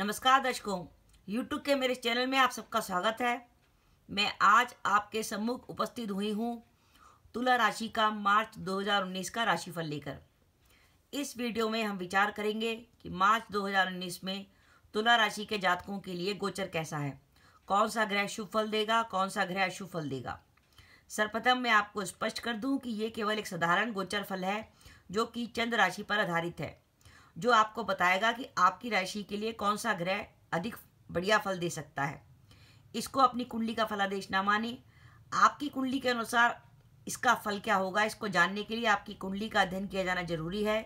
नमस्कार दर्शकों YouTube के मेरे चैनल में आप सबका स्वागत है मैं आज आपके सम्मुख उपस्थित हुई हूँ तुला राशि का मार्च 2019 का राशिफल लेकर इस वीडियो में हम विचार करेंगे कि मार्च 2019 में तुला राशि के जातकों के लिए गोचर कैसा है कौन सा ग्रह शुभ फल देगा कौन सा ग्रह अशुभ फल देगा सर्वप्रथम मैं आपको स्पष्ट कर दूं कि ये केवल एक साधारण गोचर फल है जो कि चंद्र राशि पर आधारित है जो आपको बताएगा कि आपकी राशि के लिए कौन सा ग्रह अधिक बढ़िया फल दे सकता है इसको अपनी कुंडली का फलादेश ना माने आपकी कुंडली के अनुसार इसका फल क्या होगा इसको जानने के लिए आपकी कुंडली का अध्ययन किया जाना जरूरी है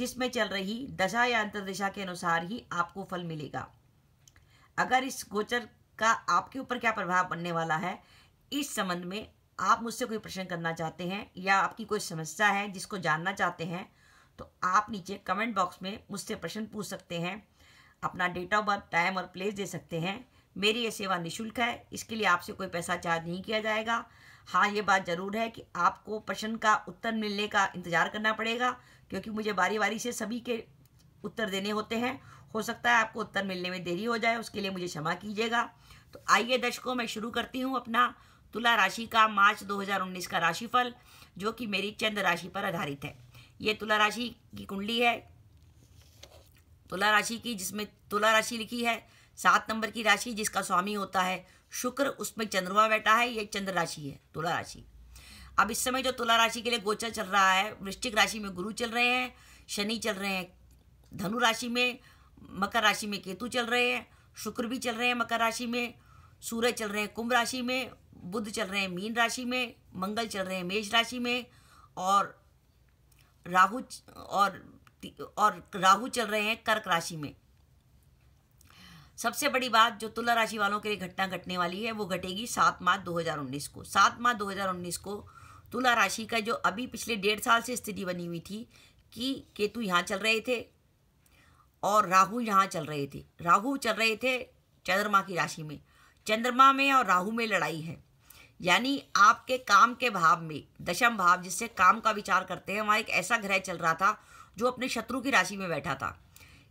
जिसमें चल रही दशा या अंतर्दशा के अनुसार ही आपको फल मिलेगा अगर इस गोचर का आपके ऊपर क्या प्रभाव पड़ने वाला है इस संबंध में आप मुझसे कोई प्रश्न करना चाहते हैं या आपकी कोई समस्या है जिसको जानना चाहते हैं तो आप नीचे कमेंट बॉक्स में मुझसे प्रश्न पूछ सकते हैं अपना डेट ऑफ बर्थ टाइम और प्लेस दे सकते हैं मेरी ये सेवा निःशुल्क है इसके लिए आपसे कोई पैसा चार्ज नहीं किया जाएगा हाँ ये बात ज़रूर है कि आपको प्रश्न का उत्तर मिलने का इंतज़ार करना पड़ेगा क्योंकि मुझे बारी बारी से सभी के उत्तर देने होते हैं हो सकता है आपको उत्तर मिलने में देरी हो जाए उसके लिए मुझे क्षमा कीजिएगा तो आइए दर्शकों मैं शुरू करती हूँ अपना तुला राशि का मार्च 2019 का राशिफल जो कि मेरी चंद्र राशि पर आधारित है ये तुला राशि की कुंडली है तुला राशि की जिसमें तुला राशि लिखी है सात नंबर की राशि जिसका स्वामी होता है शुक्र उसमें चंद्रमा बैठा है ये चंद्र राशि है तुला राशि अब इस समय जो तुला राशि के लिए गोचर चल रहा है वृश्चिक राशि में गुरु चल रहे हैं शनि चल रहे हैं धनु राशि में मकर राशि में केतु चल रहे हैं शुक्र भी चल रहे हैं मकर राशि में सूर्य चल रहे हैं कुंभ राशि में बुध चल रहे हैं मीन राशि में मंगल चल रहे हैं मेष राशि में और राहु और और राहु चल रहे हैं कर्क राशि में सबसे बड़ी बात जो तुला राशि वालों के लिए घटना घटने वाली है वो घटेगी सात मार्च 2019 को सात मार्च 2019 को तुला राशि का जो अभी पिछले डेढ़ साल से स्थिति बनी हुई थी कि केतु यहाँ चल रहे थे और राहु यहाँ चल रहे थे राहु चल रहे थे चंद्रमा की राशि में चंद्रमा में और राहु में लड़ाई है यानी आपके काम के भाव में दशम भाव जिससे काम का विचार करते हैं वहाँ एक ऐसा ग्रह चल रहा था जो अपने शत्रु की राशि में बैठा था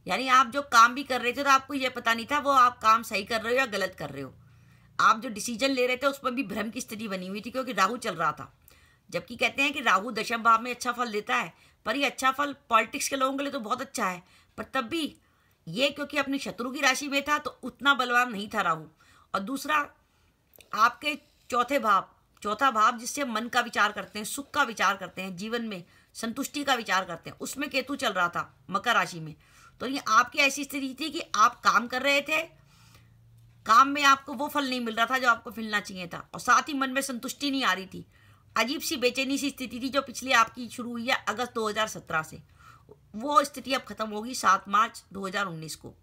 यानी आप जो काम भी कर रहे थे तो आपको ये पता नहीं था वो आप काम सही कर रहे हो या गलत कर रहे हो आप जो डिसीजन ले रहे थे उस पर भी भ्रम की स्थिति बनी हुई थी क्योंकि राहु चल रहा था जबकि कहते हैं कि राहु दशम भाव में अच्छा फल देता है पर ये अच्छा फल पॉलिटिक्स के लोगों के लिए तो बहुत अच्छा है पर तब भी ये क्योंकि अपने शत्रु की राशि में था तो उतना बलवान नहीं था राहु और दूसरा आपके चौथे भाव चौथा भाव जिससे मन का विचार करते हैं सुख का विचार करते हैं जीवन में संतुष्टि का विचार करते हैं उसमें केतु चल रहा था मकर राशि में तो ये आपकी ऐसी स्थिति थी कि आप काम कर रहे थे काम में आपको वो फल नहीं मिल रहा था जो आपको मिलना चाहिए था और साथ ही मन में संतुष्टि नहीं आ रही थी अजीब सी बेचैनी सी स्थिति थी जो पिछली आपकी शुरू हुई है अगस्त 2017 से वो स्थिति अब खत्म होगी सात मार्च 2019 को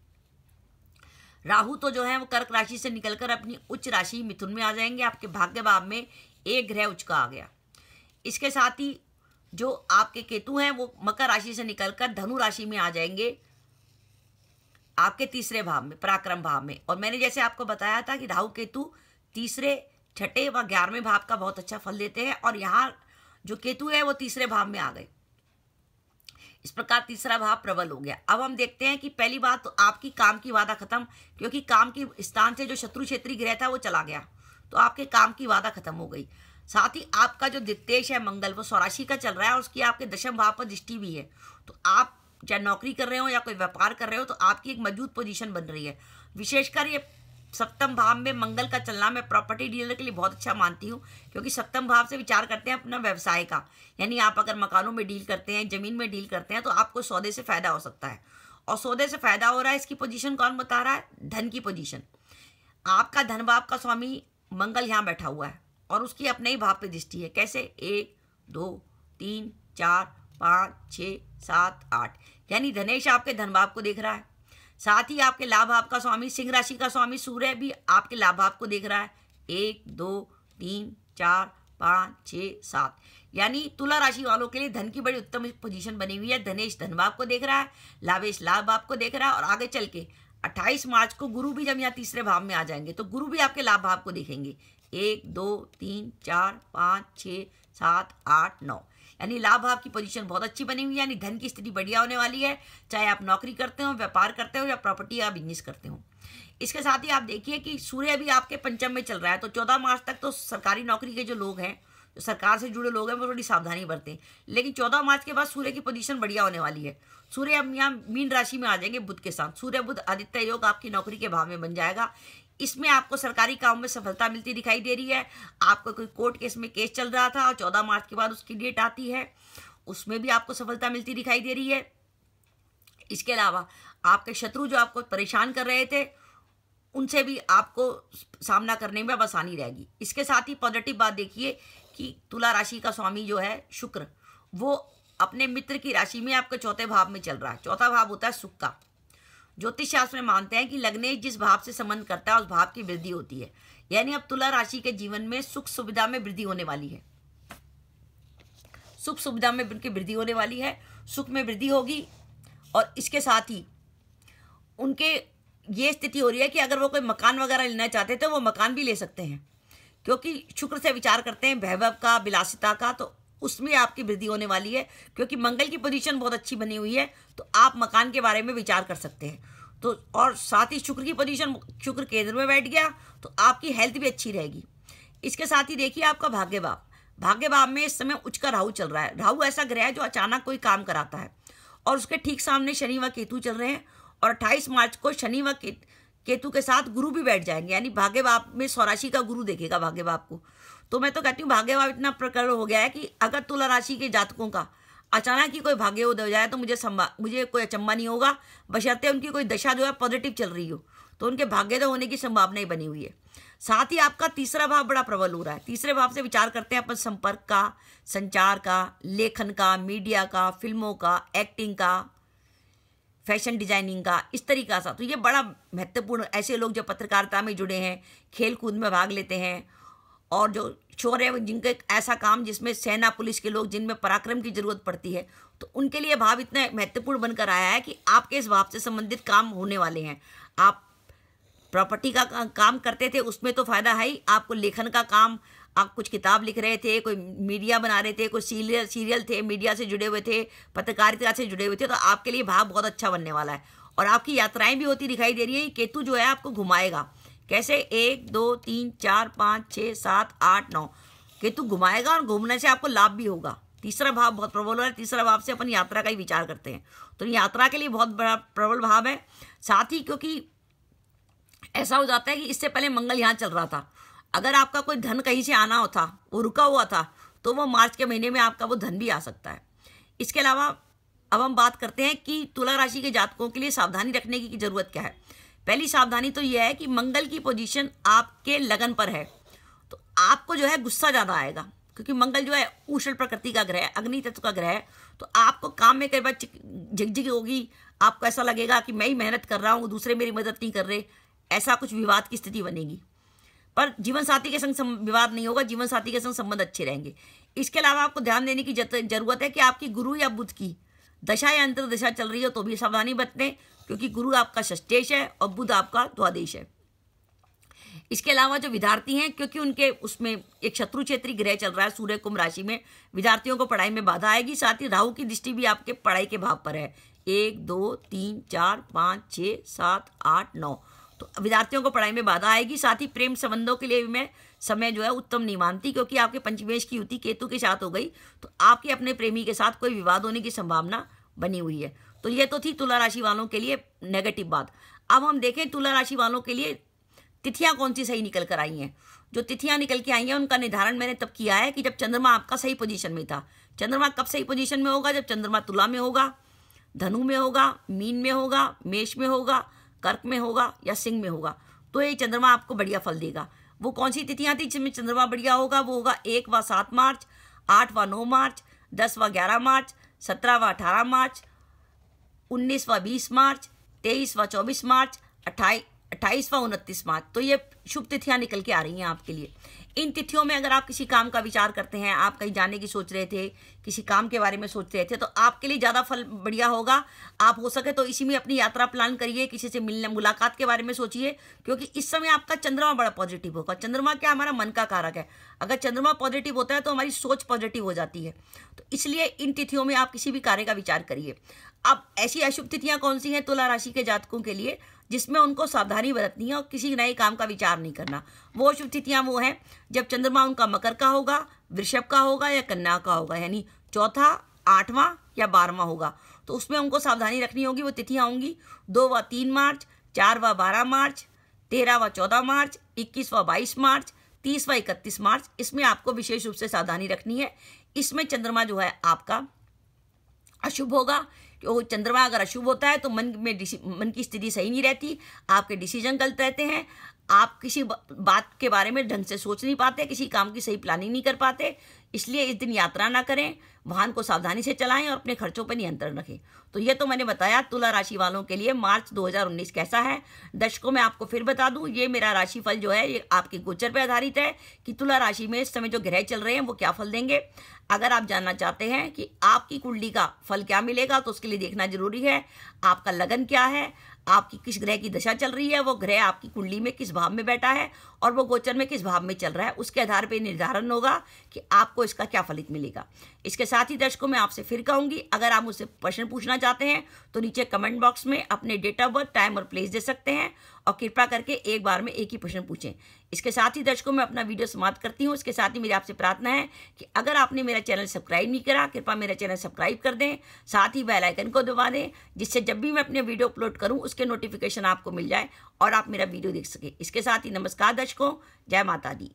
राहु तो जो है वो कर्क राशि से निकलकर अपनी उच्च राशि मिथुन में आ जाएंगे आपके भाग्य भाव में एक ग्रह उच्च का आ गया इसके साथ ही जो आपके केतु हैं वो मकर राशि से निकलकर धनु राशि में आ जाएंगे आपके तीसरे भाव में पराक्रम भाव में और मैंने जैसे आपको बताया था कि राहु केतु तीसरे छठे व ग्यारहवें भाव का बहुत अच्छा फल देते हैं और यहाँ जो केतु है वो तीसरे भाव में आ गए इस प्रकार तीसरा भाव प्रबल हो गया अब हम देखते हैं कि पहली बात तो आपकी काम की वादा खत्म क्योंकि काम के स्थान से जो शत्रु क्षेत्रीय ग्रह था वो चला गया तो आपके काम की वादा खत्म हो गई साथ ही आपका जो दितेश है मंगल वो स्वराशि का चल रहा है और उसकी आपके दशम भाव पर दृष्टि भी है तो आप चाहे नौकरी कर रहे हो या कोई व्यापार कर रहे हो तो आपकी एक मजबूत पोजीशन बन रही है विशेषकर ये सप्तम भाव में मंगल का चलना मैं प्रॉपर्टी डीलर के लिए बहुत अच्छा मानती हूँ क्योंकि सप्तम भाव से विचार करते हैं अपना व्यवसाय का यानी आप अगर मकानों में डील करते हैं ज़मीन में डील करते हैं तो आपको सौदे से फ़ायदा हो सकता है और सौदे से फ़ायदा हो रहा है इसकी पोजीशन कौन बता रहा है धन की पोजीशन आपका धन भाव का स्वामी मंगल यहाँ बैठा हुआ है और उसकी अपने ही भाव पर दृष्टि है कैसे एक दो तीन चार पाँच छः सात आठ यानी धनेश आपके धन भाव को देख रहा है साथ ही आपके लाभ आपका स्वामी सिंह राशि का स्वामी सूर्य भी आपके लाभ आपको देख रहा है एक दो तीन चार पाँच छः सात यानी तुला राशि वालों के लिए धन की बड़ी उत्तम पोजीशन बनी हुई है धनेश धनभाव को देख रहा है लाभेश लाभ आपको देख रहा है और आगे चल के अट्ठाईस मार्च को गुरु भी जब यहाँ तीसरे भाव में आ जाएंगे तो गुरु भी आपके लाभ भाव को देखेंगे एक दो तीन चार पाँच छः सात आठ नौ यानी लाभ आपकी पोजीशन बहुत अच्छी बनी हुई है यानी धन की स्थिति बढ़िया होने वाली है चाहे आप नौकरी करते हो व्यापार करते हो या प्रॉपर्टी या बिजनेस करते हो इसके साथ ही आप देखिए कि सूर्य अभी आपके पंचम में चल रहा है तो चौदह मार्च तक तो सरकारी नौकरी के जो लोग हैं जो सरकार से जुड़े लोग हैं वो थोड़ी सावधानी बरतें लेकिन चौदह मार्च के बाद सूर्य की पोजीशन बढ़िया होने वाली है सूर्य हम यहाँ मीन राशि में आ जाएंगे बुध के साथ सूर्य बुध आदित्य योग आपकी नौकरी के भाव में बन जाएगा इसमें आपको सरकारी काम में सफलता मिलती दिखाई दे रही है आपका कोई कोर्ट केस में केस चल रहा था और चौदह मार्च के बाद उसकी डेट आती है उसमें भी आपको सफलता मिलती दिखाई दे रही है इसके अलावा आपके शत्रु जो आपको परेशान कर रहे थे उनसे भी आपको सामना करने में आसानी रहेगी इसके साथ ही पॉजिटिव बात देखिए कि तुला राशि का स्वामी जो है शुक्र वो अपने मित्र की राशि में आपके चौथे भाव में चल रहा है चौथा भाव होता है सुख का ज्योतिष शास्त्र में मानते हैं कि लग्नेश जिस भाव से संबंध करता है उस भाव की वृद्धि होती है यानी अब तुला राशि के जीवन में सुख सुविधा में वृद्धि होने वाली है सुख सुविधा में उनकी वृद्धि होने वाली है सुख में वृद्धि होगी और इसके साथ ही उनके ये स्थिति हो रही है कि अगर वो कोई मकान वगैरह लेना चाहते तो वो मकान भी ले सकते हैं क्योंकि शुक्र से विचार करते हैं वैभव का विलासिता का तो उसमें आपकी वृद्धि होने वाली है क्योंकि मंगल की पोजीशन बहुत अच्छी बनी हुई है तो आप मकान के बारे में विचार कर सकते हैं तो और साथ ही शुक्र की पोजीशन शुक्र केंद्र में बैठ गया तो आपकी हेल्थ भी अच्छी रहेगी इसके साथ ही देखिए आपका भाग्य भाव भाग्य भाव में इस समय उच्च का राहु चल रहा है राहु ऐसा ग्रह है जो अचानक कोई काम कराता है और उसके ठीक सामने शनि व केतु चल रहे हैं और अट्ठाईस मार्च को शनि व केतु केतु के साथ गुरु भी बैठ जाएंगे यानी भाग्य बाप में स्वराशि का गुरु देखेगा भाग्य बाप को तो मैं तो कहती हूँ भाग्य बाप इतना प्रकट हो गया है कि अगर तुला राशि के जातकों का अचानक ही कोई उदय हो जाए तो मुझे मुझे कोई अचंबा नहीं होगा बशर्ते उनकी कोई दशा जो है पॉजिटिव चल रही हो तो उनके तो होने की संभावना ही बनी हुई है साथ ही आपका तीसरा भाव बड़ा प्रबल हो रहा है तीसरे भाव से विचार करते हैं अपन संपर्क का संचार का लेखन का मीडिया का फिल्मों का एक्टिंग का फैशन डिजाइनिंग का इस तरीका सा तो ये बड़ा महत्वपूर्ण ऐसे लोग जो पत्रकारिता में जुड़े हैं खेल कूद में भाग लेते हैं और जो शोर है जिनके ऐसा काम जिसमें सेना पुलिस के लोग जिनमें पराक्रम की जरूरत पड़ती है तो उनके लिए भाव इतना महत्वपूर्ण बनकर आया है कि आपके इस भाव से संबंधित काम होने वाले हैं आप प्रॉपर्टी का काम करते थे उसमें तो फ़ायदा है ही आपको लेखन का काम आप कुछ किताब लिख रहे थे कोई मीडिया बना रहे थे कोई सीरियल सीरियल थे मीडिया से जुड़े हुए थे पत्रकारिता से जुड़े हुए थे तो आपके लिए भाव बहुत अच्छा बनने वाला है और आपकी यात्राएं भी होती दिखाई दे रही है केतु जो है आपको घुमाएगा कैसे एक दो तीन चार पाँच छः सात आठ नौ केतु घुमाएगा और घूमने से आपको लाभ भी होगा तीसरा भाव बहुत प्रबल है तीसरा भाव से अपन यात्रा का ही विचार करते हैं तो यात्रा के लिए बहुत बड़ा प्रबल भाव है साथ ही क्योंकि ऐसा हो जाता है कि इससे पहले मंगल यहाँ चल रहा था अगर आपका कोई धन कहीं से आना होता वो रुका हुआ था तो वो मार्च के महीने में आपका वो धन भी आ सकता है इसके अलावा अब हम बात करते हैं कि तुला राशि के जातकों के लिए सावधानी रखने की ज़रूरत क्या है पहली सावधानी तो यह है कि मंगल की पोजीशन आपके लगन पर है तो आपको जो है गुस्सा ज़्यादा आएगा क्योंकि मंगल जो है उष्ण प्रकृति का ग्रह है अग्नि तत्व का ग्रह है तो आपको काम में कई बार झिकझिक होगी आपको ऐसा लगेगा कि मैं ही मेहनत कर रहा हूँ दूसरे मेरी मदद नहीं कर रहे ऐसा कुछ विवाद की स्थिति बनेगी और जीवन साथी के संग विवाद नहीं होगा जीवन साथी के संग संबंध अच्छे रहेंगे इसके अलावा आपको ध्यान देने की जरूरत है कि आपकी गुरु या बुद्ध की दशा या अंतर्दशा चल रही हो तो भी सावधानी बरतें क्योंकि गुरु आपका षष्टेश है और बुद्ध आपका द्वादेश है इसके अलावा जो विद्यार्थी हैं क्योंकि उनके उसमें एक शत्रु क्षेत्रीय ग्रह चल रहा है सूर्य कुंभ राशि में विद्यार्थियों को पढ़ाई में बाधा आएगी साथ ही राहु की दृष्टि भी आपके पढ़ाई के भाव पर है एक दो तीन चार पाँच छः सात आठ नौ तो विद्यार्थियों को पढ़ाई में बाधा आएगी साथ ही प्रेम संबंधों के लिए भी मैं समय जो है उत्तम नहीं मानती क्योंकि आपके पंचमेश की युति केतु के साथ हो गई तो आपके अपने प्रेमी के साथ कोई विवाद होने की संभावना बनी हुई है तो ये तो थी तुला राशि वालों के लिए नेगेटिव बात अब हम देखें तुला राशि वालों के लिए तिथियां कौन सी सही निकल कर आई हैं जो तिथियां निकल के आई हैं उनका निर्धारण मैंने तब किया है कि जब चंद्रमा आपका सही पोजीशन में था चंद्रमा कब सही पोजीशन में होगा जब चंद्रमा तुला में होगा धनु में होगा मीन में होगा मेष में होगा कर्क में होगा या सिंह में होगा तो ये चंद्रमा आपको बढ़िया फल देगा वो कौन सी तिथियां थी जिसमें चंद्रमा बढ़िया होगा वो होगा एक व सात मार्च आठ व नौ मार्च दस व ग्यारह मार्च सत्रह व अठारह मार्च उन्नीस व बीस मार्च तेईस व चौबीस मार्च अट्ठाईस अट्ठाईस व उनतीस मार्च तो ये शुभ तिथियां निकल के आ रही हैं आपके लिए इन तिथियों में अगर आप किसी काम का विचार करते हैं आप कहीं जाने की सोच रहे थे किसी काम के बारे में सोचते रहते थे तो आपके लिए ज़्यादा फल बढ़िया होगा आप हो सके तो इसी में अपनी यात्रा प्लान करिए किसी से मिलने मुलाकात के बारे में सोचिए क्योंकि इस समय आपका चंद्रमा बड़ा पॉजिटिव होगा चंद्रमा क्या हमारा मन का कारक है अगर चंद्रमा पॉजिटिव होता है तो हमारी सोच पॉजिटिव हो जाती है तो इसलिए इन तिथियों में आप किसी भी कार्य का विचार करिए अब ऐसी अशुभ तिथियाँ कौन सी हैं तुला राशि के जातकों के लिए जिसमें उनको सावधानी बरतनी है और किसी नए काम का विचार नहीं करना वो अशुभ तिथियाँ वो हैं जब चंद्रमा उनका मकर का होगा वृषभ का होगा या कन्या का होगा यानी चौथा आठवां या बारहवां होगा तो उसमें हमको सावधानी रखनी होगी वो तिथियाँ होंगी दो व तीन मार्च चार व बारह मार्च तेरह व चौदह मार्च इक्कीस व बाईस मार्च तीस व इकतीस मार्च इसमें आपको विशेष रूप से सावधानी रखनी है इसमें चंद्रमा जो है आपका अशुभ होगा चंद्रमा अगर अशुभ होता है तो मन में मन की स्थिति सही नहीं रहती आपके डिसीजन गलत रहते हैं आप किसी बात के बारे में ढंग से सोच नहीं पाते किसी काम की सही प्लानिंग नहीं कर पाते इसलिए इस दिन यात्रा ना करें वाहन को सावधानी से चलाएं और अपने खर्चों पर नियंत्रण रखें तो ये तो मैंने बताया तुला राशि वालों के लिए मार्च 2019 कैसा है दशकों में आपको फिर बता दूं ये मेरा राशिफल जो है ये आपके गोचर पर आधारित है कि तुला राशि में इस समय जो ग्रह चल रहे हैं वो क्या फल देंगे अगर आप जानना चाहते हैं कि आपकी कुंडली का फल क्या मिलेगा तो उसके लिए देखना जरूरी है आपका लगन क्या है आपकी किस ग्रह की दशा चल रही है वो ग्रह आपकी कुंडली में किस भाव में बैठा है और वो गोचर में किस भाव में चल रहा है उसके आधार पर निर्धारण होगा कि आपको इसका क्या फलित मिलेगा इसके साथ ही दर्शकों मैं आपसे फिर कहूँगी अगर आप मुझसे प्रश्न पूछना चाहते हैं तो नीचे कमेंट बॉक्स में अपने डेट ऑफ बर्थ टाइम और प्लेस दे सकते हैं और कृपा करके एक बार में एक ही प्रश्न पूछें इसके साथ ही दर्शकों मैं अपना वीडियो समाप्त करती हूँ इसके साथ ही मेरी आपसे प्रार्थना है कि अगर आपने मेरा चैनल सब्सक्राइब नहीं करा कृपा मेरा चैनल सब्सक्राइब कर दें साथ ही बेलाइकन को दबा दें जिससे जब भी मैं अपने वीडियो अपलोड करूँ उसके नोटिफिकेशन आपको मिल जाए और आप मेरा वीडियो देख सकें इसके साथ ही नमस्कार दर्शक दर्शकों जय माता दी